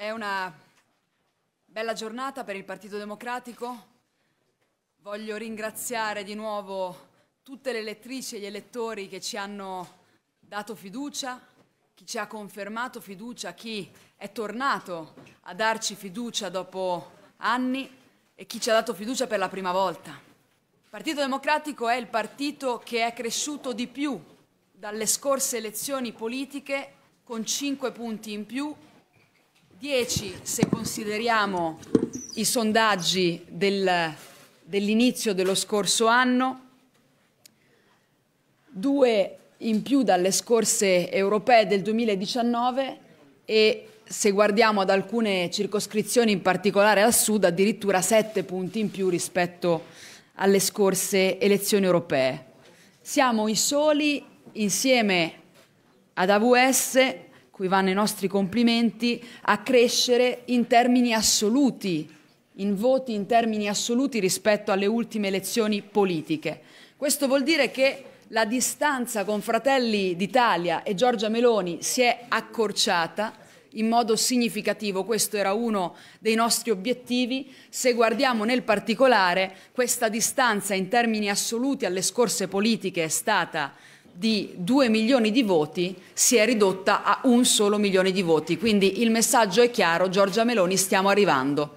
È una bella giornata per il Partito Democratico. Voglio ringraziare di nuovo tutte le elettrici e gli elettori che ci hanno dato fiducia, chi ci ha confermato fiducia, chi è tornato a darci fiducia dopo anni e chi ci ha dato fiducia per la prima volta. Il Partito Democratico è il partito che è cresciuto di più dalle scorse elezioni politiche con 5 punti in più 10 se consideriamo i sondaggi del, dell'inizio dello scorso anno, 2 in più dalle scorse europee del 2019 e se guardiamo ad alcune circoscrizioni, in particolare al sud, addirittura 7 punti in più rispetto alle scorse elezioni europee. Siamo i soli, insieme ad AVS, cui vanno i nostri complimenti, a crescere in termini assoluti, in voti in termini assoluti rispetto alle ultime elezioni politiche. Questo vuol dire che la distanza con Fratelli d'Italia e Giorgia Meloni si è accorciata in modo significativo. Questo era uno dei nostri obiettivi. Se guardiamo nel particolare, questa distanza in termini assoluti alle scorse politiche è stata di 2 milioni di voti si è ridotta a un solo milione di voti. Quindi il messaggio è chiaro, Giorgia Meloni stiamo arrivando.